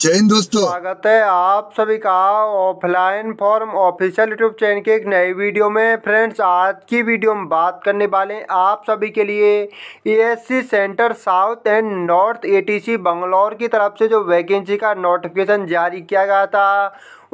जय हिंद दोस्तों स्वागत है आप सभी का offline form official YouTube channel के एक नए वीडियो में फ्रेंड्स आज की वीडियो में बात करने वाले हैं आप सभी के लिए ASC centre south and north ATC Bangalore की तरफ से जो वैकेंसी का नोटिफिकेशन जारी किया गया था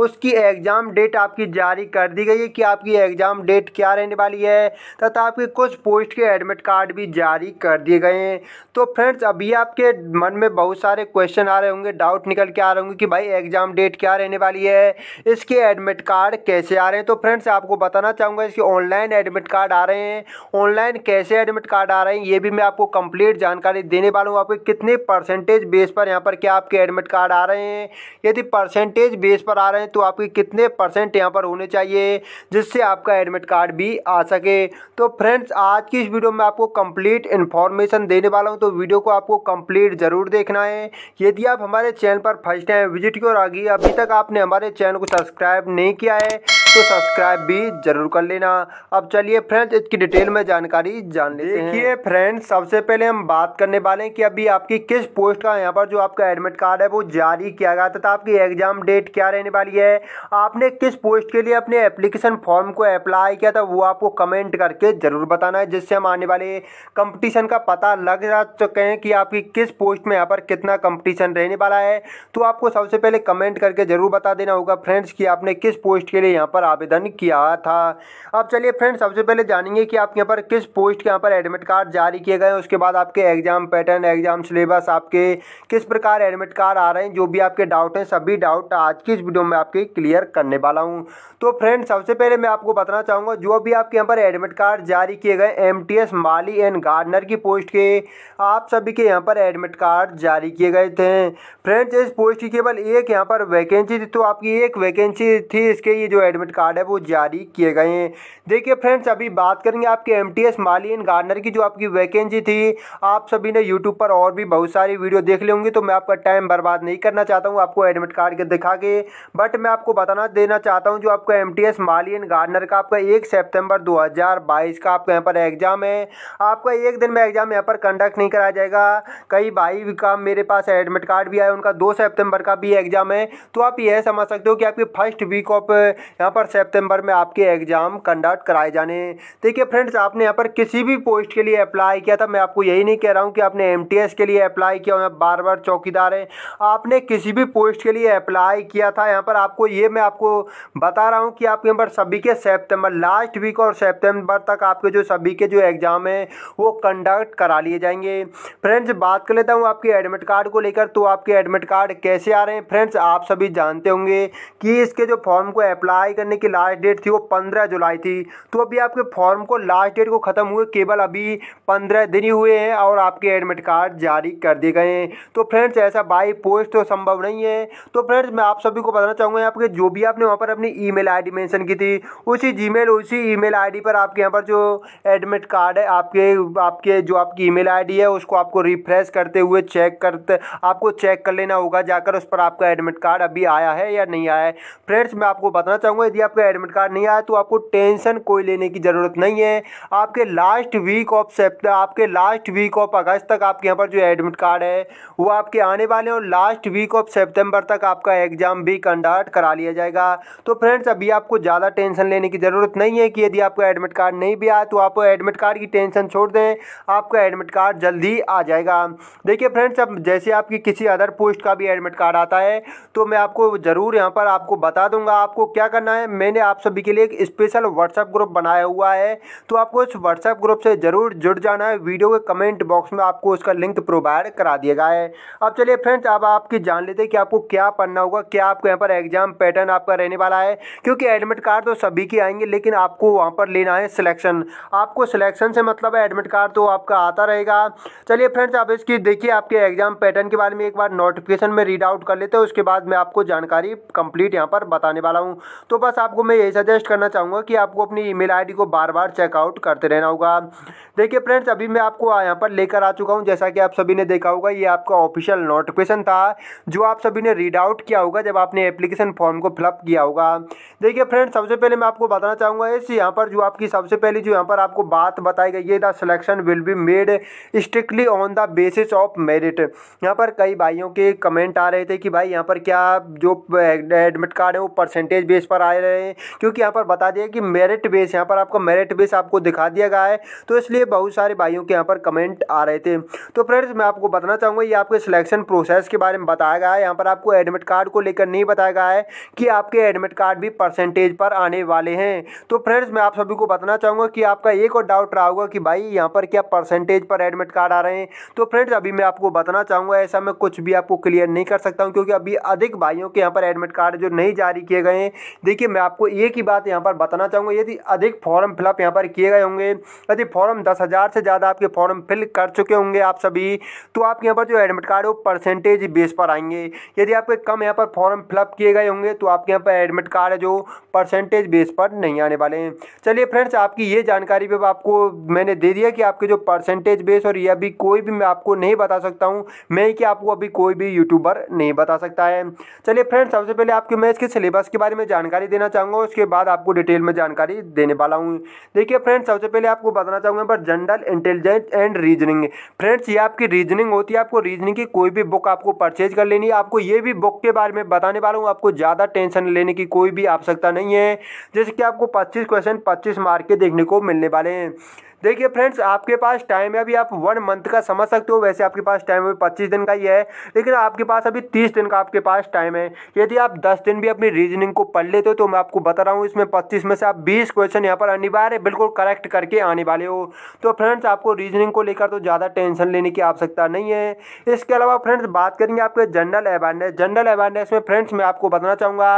उसकी एग्ज़ाम डेट आपकी जारी कर दी गई है कि आपकी एग्ज़ाम डेट क्या रहने वाली है तथा आपके कुछ पोस्ट के एडमिट कार्ड भी जारी कर दिए गए हैं तो फ्रेंड्स अभी आपके मन में बहुत सारे क्वेश्चन आ रहे होंगे डाउट निकल के आ रहे होंगे कि भाई एग्ज़ाम डेट क्या रहने वाली है इसके एडमिट कार्ड कैसे आ रहे हैं तो फ्रेंड्स आपको बताना चाहूँगा इसके ऑनलाइन एडमिट कार्ड आ रहे हैं ऑनलाइन कैसे एडमिट कार्ड आ रहे हैं ये भी मैं आपको कंप्लीट जानकारी देने वाला हूँ आपके कितने परसेंटेज बेस पर यहाँ पर क्या आपके एडमिट कार्ड आ रहे हैं यदि परसेंटेज बेस पर आ रहे हैं हैं तो आपके कितने परसेंट यहाँ पर होने चाहिए जिससे आपका एडमिट कार्ड भी आ सके तो फ्रेंड्स आज की इस वीडियो में आपको कंप्लीट इन्फॉर्मेशन देने वाला हूँ तो वीडियो को आपको कंप्लीट ज़रूर देखना है यदि आप हमारे चैनल पर फर्स्ट टाइम विजिट की और आगे अभी तक आपने हमारे चैनल को सब्सक्राइब नहीं किया है तो सब्सक्राइब भी जरूर कर लेना अब चलिए फ्रेंड्स इसकी डिटेल में जानकारी जान लेते हैं देखिए फ्रेंड्स सबसे पहले हम बात करने वाले हैं कि अभी आपकी किस पोस्ट का यहाँ पर जो आपका एडमिट कार्ड है वो जारी किया गया था तो आपकी एग्जाम डेट क्या रहने वाली है आपने किस पोस्ट के लिए अपने एप्लीकेशन फॉर्म को अप्लाई किया था वो आपको कमेंट करके जरूर बताना है जिससे हम आने वाले कंपटीशन का पता लग जा चुके हैं कि आपकी किस पोस्ट में यहाँ पर कितना कंपटीशन रहने वाला है तो आपको सबसे पहले कमेंट करके जरूर बता देना होगा फ्रेंड्स कि आपने किस पोस्ट के लिए यहाँ पर पर आवेदन किया था अब चलिए फ्रेंड्स सबसे पहले जानेंगे कि आपके यहाँ पर किस पोस्ट के यहाँ पर एडमिट कार्ड जारी किए गए हैं उसके बाद आपके एग्जाम पैटर्न एग्जाम सिलेबस आपके किस प्रकार एडमिट कार्ड आ रहे हैं जो भी आपके डाउट हैं सभी डाउट आज की इस वीडियो में आपके क्लियर करने वाला हूँ तो फ्रेंड सबसे पहले मैं आपको बताना चाहूँगा जो भी आपके यहाँ पर एडमिट कार्ड जारी किए गए एम माली एंड गार्डनर की पोस्ट के आप सभी के यहाँ पर एडमिट कार्ड जारी किए गए थे फ्रेंड्स इस पोस्ट की केवल एक यहाँ पर वैकेंसी थी तो आपकी एक वैकेंसी थी इसके ये जो एडमिट कार्ड है वो जारी किए गए हैं देखिए फ्रेंड्स अभी बात करेंगे आपके एम टी एस माली एंड गार्डनर की जो आपकी वैकेंसी थी आप सभी ने यूट्यूब पर और भी बहुत सारी वीडियो देख ली होंगी तो मैं आपका टाइम बर्बाद नहीं करना चाहता हूँ आपको एडमिट कार्ड के दिखा के बट मैं आपको बताना देना चाहता हूँ जो आपका एम टी एस माली एंड गार्डनर का आपका एक सेप्टेम्बर दो हज़ार बाईस का आपका यहाँ पर एग्ज़ाम है आपका एक दिन में एग्ज़ाम यहाँ पर कंडक्ट नहीं कराया जाएगा कई भाई का मेरे पास एडमिट कार्ड भी आया उनका दो सेप्टेम्बर का भी एग्ज़ाम है तो आप यह समझ सकते हो कि आपकी फर्स्ट वीक ऑफ यहाँ पर और सितंबर में आपके एग्ज़ाम कंडक्ट कराए जाने देखिए फ्रेंड्स आपने यहाँ पर किसी भी पोस्ट के लिए अप्लाई किया था मैं आपको यही नहीं कह रहा हूँ कि आपने एम के लिए अप्लाई किया हुआ बार बार चौकीदार है आपने किसी भी पोस्ट के लिए अप्लाई किया था यहाँ पर आपको ये मैं आपको बता रहा हूँ कि आपके यहाँ पर सभी के सेप्टेम्बर लास्ट वीक और सेप्टेम्बर तक आपके जो सभी के जो एग्ज़ाम हैं वो कंडक्ट करा लिए जाएंगे फ्रेंड्स बात कर लेता हूँ आपके एडमिट कार्ड को लेकर तो आपके एडमिट कार्ड कैसे आ रहे हैं फ्रेंड्स आप सभी जानते होंगे कि इसके जो फॉर्म को अप्लाई करने भरने की लास्ट डेट थी वो पंद्रह जुलाई थी तो अभी आपके फॉर्म को लास्ट डेट को ख़त्म हुए केवल अभी पंद्रह दिन ही हुए हैं और आपके एडमिट कार्ड जारी कर दिए गए हैं तो फ्रेंड्स ऐसा बाई पोस्ट तो संभव नहीं है तो फ्रेंड्स मैं आप सभी को बताना चाहूँगा आपके जो भी आपने वहाँ पर अपनी ई मेल मेंशन की थी उसी जी उसी ई मेल पर आपके यहाँ पर जो एडमिट कार्ड है आपके आपके जो आपकी ई मेल है उसको आपको रिफ्रेश करते हुए चेक करते आपको चेक कर लेना होगा जाकर उस पर आपका एडमिट कार्ड अभी आया है या नहीं आया है फ्रेंड्स मैं आपको बताना चाहूँगा यदि आपका एडमिट कार्ड नहीं आया तो आपको टेंशन कोई लेने की ज़रूरत नहीं है आपके लास्ट वीक ऑफ सेप्ट आपके लास्ट वीक ऑफ अगस्त तक आपके यहाँ पर जो एडमिट कार्ड है वो आपके आने वाले और लास्ट वीक ऑफ सेप्टेम्बर तक आपका एग्ज़ाम भी कंडक्ट करा लिया जाएगा तो फ्रेंड्स अभी आपको ज़्यादा टेंशन लेने की ज़रूरत नहीं है कि यदि आपका एडमिट कार्ड नहीं भी आया तो आप एडमिट कार्ड की टेंशन छोड़ दें आपका एडमिट कार्ड जल्दी आ जाएगा देखिए फ्रेंड्स अब जैसे आपकी किसी अदर पोस्ट का भी एडमिट कार्ड आता है तो मैं आपको ज़रूर यहाँ पर आपको बता दूंगा आपको क्या करना है हैं मैंने आप सभी के लिए एक स्पेशल व्हाट्सएप ग्रुप बनाया हुआ है तो आपको इस व्हाट्सएप ग्रुप से ज़रूर जुड़ जाना है वीडियो के कमेंट बॉक्स में आपको उसका लिंक प्रोवाइड करा दिया गया है अब चलिए फ्रेंड्स अब आपकी जान लेते हैं कि आपको क्या पढ़ना होगा क्या आपको यहाँ पर एग्जाम पैटर्न आपका रहने वाला है क्योंकि एडमिट कार्ड तो सभी के आएंगे लेकिन आपको वहाँ पर लेना है सिलेक्शन आपको सिलेक्शन से मतलब एडमिट कार्ड तो आपका आता रहेगा चलिए फ्रेंड्स आप इसकी देखिए आपके एग्जाम पैटर्न के बारे में एक बार नोटिफिकेशन में रीड आउट कर लेते हैं उसके बाद मैं आपको जानकारी कंप्लीट यहाँ पर बताने वाला हूँ तो बस बस आपको मैं यही सजेस्ट करना चाहूँगा कि आपको अपनी ईमेल आईडी को बार बार चेकआउट करते रहना होगा देखिए फ्रेंड्स अभी मैं आपको यहाँ पर लेकर आ चुका हूँ जैसा कि आप सभी ने देखा होगा ये आपका ऑफिशियल नोटिफिकेशन था जो आप सभी ने रीड आउट किया होगा जब आपने एप्लीकेशन फॉर्म को फिलअप किया होगा देखिए फ्रेंड्स सबसे पहले मैं आपको बताना चाहूँगा इस यहाँ पर जो आपकी सबसे पहले जो यहाँ पर आपको बात बताई गई है the selection will be made strictly on the basis of merit यहाँ पर कई भाइयों के कमेंट आ रहे थे कि भाई यहाँ पर क्या जो एडमिट कार्ड है वो परसेंटेज बेस पर आ रहे हैं क्योंकि यहाँ पर बता दिया कि मेरिट बेस यहाँ पर आपको मेरिट बेस आपको दिखा दिया गया है तो इसलिए बहुत सारे भाइयों के यहाँ पर कमेंट आ रहे थे तो फ्रेंड्स मैं आपको बताना चाहूँगा ये आपके सिलेक्शन प्रोसेस के बारे में बताया गया है यहाँ पर आपको एडमिट कार्ड को लेकर नहीं बताया गया है कि आपके एडमिट कार्ड भी परसेंटेज पर आने वाले हैं तो फ्रेंड्स मैं आप सभी को बताना चाहूँगा कि आपका एक और डाउट रहा होगा कि भाई यहाँ पर क्या परसेंटेज पर एडमिट कार्ड आ रहे हैं तो फ्रेंड्स अभी मैं आपको बताना चाहूँगा ऐसा मैं कुछ भी आपको क्लियर नहीं कर सकता हूँ क्योंकि अभी अधिक भाइयों के यहाँ पर एडमिट कार्ड जो नहीं जारी किए गए हैं देखिए मैं आपको एक ही बात यहाँ पर बताना चाहूँगा यदि अधिक फॉर्म फिलअप यहाँ पर किए गए होंगे यदि फॉर्म दस हज़ार से ज़्यादा आपके फॉर्म फिल कर चुके होंगे आप सभी तो आपके यहाँ पर जो एडमिट कार्ड वो परसेंटेज बेस पर आएंगे यदि आपके कम यहाँ पर फॉर्म फिलअप किए गए होंगे तो आपके यहाँ पर एडमिट कार्ड है जो परसेंटेज बेस पर नहीं आने वाले हैं चलिए फ्रेंड्स आपकी ये जानकारी भी आपको मैंने दे दिया कि आपके जो परसेंटेज बेस और ये अभी कोई भी मैं आपको नहीं बता सकता हूँ मैं कि आपको अभी कोई भी यूट्यूबर नहीं बता सकता है चलिए फ्रेंड्स सबसे पहले आपके मैं इसके सिलेबस के बारे में जानकारी देना देना चाहूँगा उसके बाद आपको डिटेल में जानकारी देने वाला हूँ देखिए फ्रेंड्स सबसे पहले आपको बताना चाहूँगा पर general intelligence and reasoning friends ये आपकी रीजनिंग होती है आपको रीजनिंग की कोई भी बुक आपको परचेज कर लेनी है आपको ये भी बुक के बारे में बताने वाला हूँ आपको ज़्यादा टेंशन लेने की कोई भी आवश्यकता नहीं है जैसे कि आपको पच्चीस क्वेश्चन पच्चीस मार्क के देखने को मिलने वाले हैं देखिए फ्रेंड्स आपके पास टाइम है अभी आप वन मंथ का समझ सकते हो वैसे आपके पास टाइम अभी पच्चीस दिन का ही है लेकिन आपके पास अभी तीस दिन का आपके पास टाइम है यदि आप दस दिन भी अपनी रीजनिंग को पढ़ लेते हो तो मैं आपको बता रहा हूँ इसमें पच्चीस में से आप बीस क्वेश्चन यहाँ पर अनिवार्य बिल्कुल करेक्ट करके आने वाले हो तो फ्रेंड्स आपको रीजनिंग को लेकर तो ज़्यादा टेंशन लेने की आवश्यकता नहीं है इसके अलावा फ्रेंड्स बात करेंगे आपके जनरल अवेयरनेस जनरल अवेयरनेस में फ्रेंड्स मैं आपको बताना चाहूँगा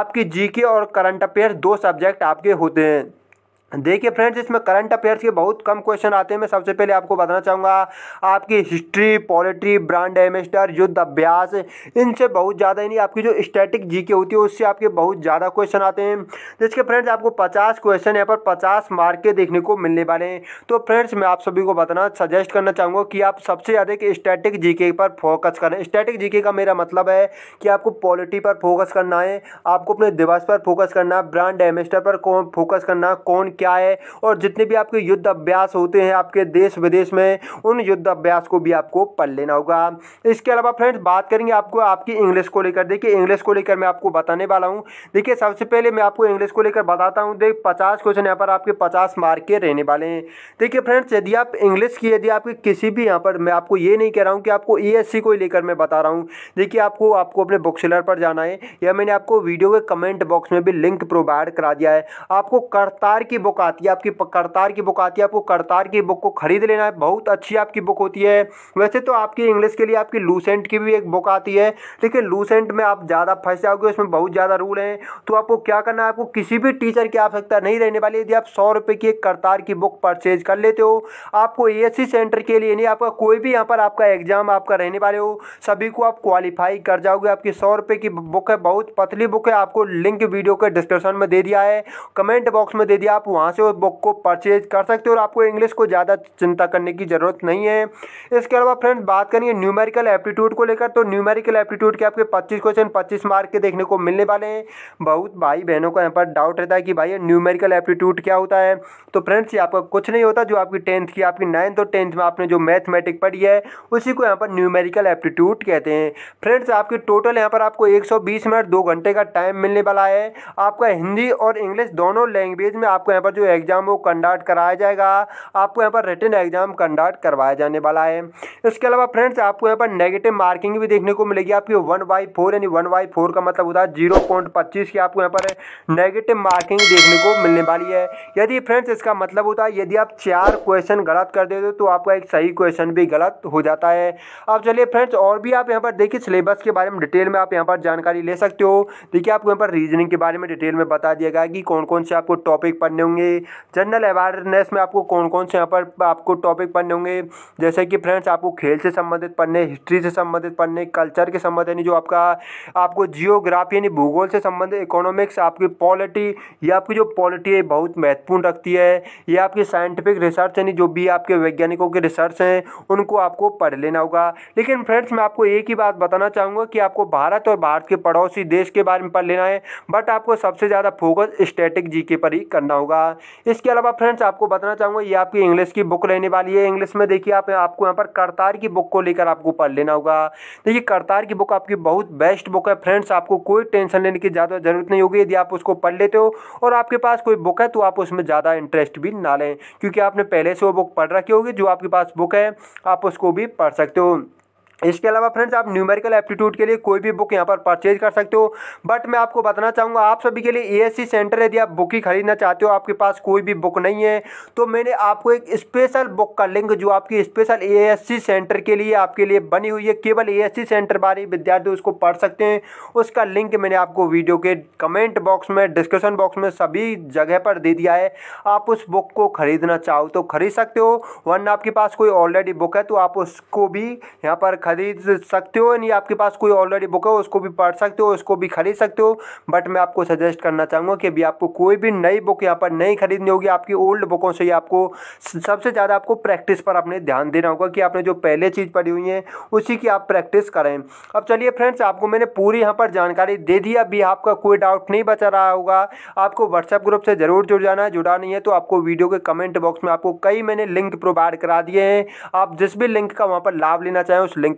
आपकी जी और करंट अफेयर दो सब्जेक्ट आपके होते हैं देखिए फ्रेंड्स इसमें करंट अफेयर्स के बहुत कम क्वेश्चन आते हैं मैं सबसे पहले आपको बताना चाहूँगा आपकी हिस्ट्री पॉलिट्री ब्रांड एमेस्टर युद्ध अभ्यास इनसे बहुत ज़्यादा यानी आपकी जो स्टैटिक जीके होती है उससे आपके बहुत ज़्यादा क्वेश्चन आते हैं जिसके फ्रेंड्स आपको पचास क्वेश्चन यहाँ पर पचास मार्क के देखने को मिलने वाले हैं तो फ्रेंड्स मैं आप सभी को बताना सजेस्ट करना चाहूँगा कि आप सबसे ज़्यादा स्टैटिक जी पर फोकस करें स्टैटिक जी का मेरा मतलब है कि आपको पॉलिटी पर फोकस करना है आपको अपने दिवस पर फोकस करना ब्रांड एमेस्टर पर फोकस करना कौन क्या है और जितने भी आपके युद्ध अभ्यास होते हैं आपके देश विदेश में उन युद्ध अभ्यास को भी आपको पढ़ लेना होगा इसके अलावा फ्रेंड्स बात करेंगे आपको आपकी इंग्लिश को लेकर देखिए इंग्लिश को लेकर मैं आपको बताने वाला हूँ देखिए सबसे पहले मैं आपको इंग्लिश को लेकर बताता हूँ देख पचास क्वेश्चन यहाँ पर आपके पचास मार्क के रहने वाले हैं देखिए फ्रेंड्स यदि आप इंग्लिश की यदि आपके किसी भी यहाँ पर मैं आपको ये नहीं कह रहा हूँ कि आपको ई को लेकर मैं बता रहा हूँ देखिए आपको आपको अपने बुक पर जाना है या मैंने आपको वीडियो के कमेंट बॉक्स में भी लिंक प्रोवाइड करा दिया है आपको करतार की बुक आती है आपकी करतार की बुक आती है आपको करतार की बुक को खरीद लेना है बहुत अच्छी आपकी बुक होती है वैसे तो आपकी इंग्लिश के लिए आपकी लूसेंट की भी एक बुक आती है लेकिन लूसेंट में आप ज़्यादा फंस जाओगे उसमें बहुत ज़्यादा रूल हैं तो आपको क्या करना है आपको किसी भी टीचर की आवश्यकता नहीं रहने वाली यदि आप सौ रुपये की एक करतार की बुक परचेज कर लेते हो आपको ए सेंटर के लिए नहीं आपका कोई भी यहाँ पर आपका एग्जाम आपका रहने वाले हो सभी को आप क्वालिफाई कर जाओगे आपकी सौ रुपये की बुक है बहुत पतली बुक है आपको लिंक वीडियो के डिस्क्रिप्शन में दे दिया है कमेंट बॉक्स में दे दिया आप वहाँ से उस बुक को परचेज कर सकते हो और आपको इंग्लिश को ज़्यादा चिंता करने की ज़रूरत नहीं है इसके अलावा फ्रेंड्स बात करेंगे न्यूमेरिकल एप्टीट्यूड को लेकर तो न्यूमेरिकल एप्टीट्यूड के आपके पच्चीस क्वेश्चन पच्चीस मार्क के देखने को मिलने वाले हैं बहुत भाई बहनों का यहाँ पर डाउट रहता है कि भाई न्यूमेरिकल एप्टीट्यूड क्या होता है तो फ्रेंड्स ये आपका कुछ नहीं होता जो आपकी टेंथ की आपकी नाइन्थ और टेंथ में आपने जो मैथमेटिक पढ़ी है उसी को यहाँ पर न्यूमेरिकल एप्टीट्यूड कहते हैं फ्रेंड्स आपके टोटल यहाँ पर आपको बीस मिनट दो घंटे का टाइम मिलने वाला है आपका हिंदी और इंग्लिश दोनों लैंग्वेज में आपको यहाँ पर पर जो एग्ज़ाम वो कंडक्ट कराया जाएगा आपको यहाँ पर रिटर्न एग्ज़ाम कंडक्ट करवाया जाने वाला है इसके अलावा फ्रेंड्स आपको यहाँ पर नेगेटिव मार्किंग भी देखने को मिलेगी आपकी वन बाई फोर यानी वन बाई फोर का मतलब होता है जीरो पॉइंट पच्चीस की आपको यहाँ पर नेगेटिव मार्किंग देखने को मिलने वाली है यदि फ्रेंड्स इसका मतलब होता है यदि आप चार क्वेश्चन गलत कर देते हो तो आपका एक सही क्वेश्चन भी गलत हो जाता है अब चलिए फ्रेंड्स और भी आप यहाँ पर देखिए सिलेबस के बारे में डिटेल में आप यहाँ पर जानकारी ले सकते हो देखिए आपको यहाँ पर रीजनिंग के बारे में डिटेल में बता दिया गया कि कौन कौन से आपको टॉपिक पढ़ने होंगे होंगे जनरल अवेयरनेस में आपको कौन कौन से यहाँ पर आपको टॉपिक पढ़ने होंगे जैसे कि फ्रेंड्स आपको खेल से संबंधित पढ़ने हिस्ट्री से संबंधित पढ़ने कल्चर के संबंध यानी जो आपका आपको जियोग्राफी यानी भूगोल से संबंधित इकोनॉमिक्स आपकी पॉलिटी या आपकी जो पॉलिटी है बहुत महत्वपूर्ण रखती है या आपकी साइंटिफिक रिसर्च यानी जो भी आपके वैज्ञानिकों के रिसर्च हैं उनको आपको पढ़ लेना होगा लेकिन फ्रेंड्स मैं आपको एक ही बात बताना चाहूँगा कि आपको भारत और भारत के पड़ोसी देश के बारे में पढ़ लेना है बट आपको सबसे ज़्यादा फोकस स्टैटिक जी के पर ही करना होगा होगा इसके अलावा फ्रेंड्स आपको बताना चाहूँगा ये आपकी इंग्लिश की बुक रहने वाली है इंग्लिश में देखिए आप आपको यहाँ पर करतार की बुक को लेकर आपको पढ़ लेना होगा देखिए करतार की बुक आपकी बहुत बेस्ट बुक है फ्रेंड्स आपको कोई टेंशन लेने की ज़्यादा ज़रूरत नहीं होगी यदि आप उसको पढ़ लेते हो और आपके पास कोई बुक है तो आप उसमें ज़्यादा इंटरेस्ट भी ना लें क्योंकि आपने पहले से वो बुक पढ़ रखी होगी जो आपके पास बुक है आप उसको भी पढ़ सकते हो इसके अलावा फ्रेंड्स आप न्यूमेरिकल एप्टीट्यूड के लिए कोई भी बुक यहाँ पर परचेज कर सकते हो बट मैं आपको बताना चाहूँगा आप सभी के लिए ए सेंटर यदि आप बुक ही खरीदना चाहते हो आपके पास कोई भी बुक नहीं है तो मैंने आपको एक स्पेशल बुक का लिंक जो आपकी स्पेशल ए सेंटर के लिए आपके लिए बनी हुई है केवल ए सेंटर बारे विद्यार्थी उसको पढ़ सकते हैं उसका लिंक मैंने आपको वीडियो के कमेंट बॉक्स में डिस्क्रिप्शन बॉक्स में सभी जगह पर दे दिया है आप उस बुक को खरीदना चाहो तो खरीद सकते हो वरना आपके पास कोई ऑलरेडी बुक है तो आप उसको भी यहाँ पर खरीद सकते हो यानी आपके पास कोई ऑलरेडी बुक है उसको भी पढ़ सकते हो उसको भी खरीद सकते हो बट मैं आपको सजेस्ट करना चाहूँगा कि अभी आपको कोई भी नई बुक यहाँ पर नहीं खरीदनी होगी आपकी ओल्ड बुकों से ही आपको सबसे ज़्यादा आपको प्रैक्टिस पर अपने ध्यान देना होगा कि आपने जो पहले चीज़ पढ़ी हुई है उसी की आप प्रैक्टिस करें अब चलिए फ्रेंड्स आपको मैंने पूरी यहाँ पर जानकारी दे दी अभी आपका कोई डाउट नहीं बचा रहा होगा आपको व्हाट्सएप ग्रुप से ज़रूर जुड़ जाना है जुड़ा नहीं है तो आपको वीडियो के कमेंट बॉक्स में आपको कई मैंने लिंक प्रोवाइड करा दिए हैं आप जिस भी लिंक का वहाँ पर लाभ लेना चाहें उस लिंक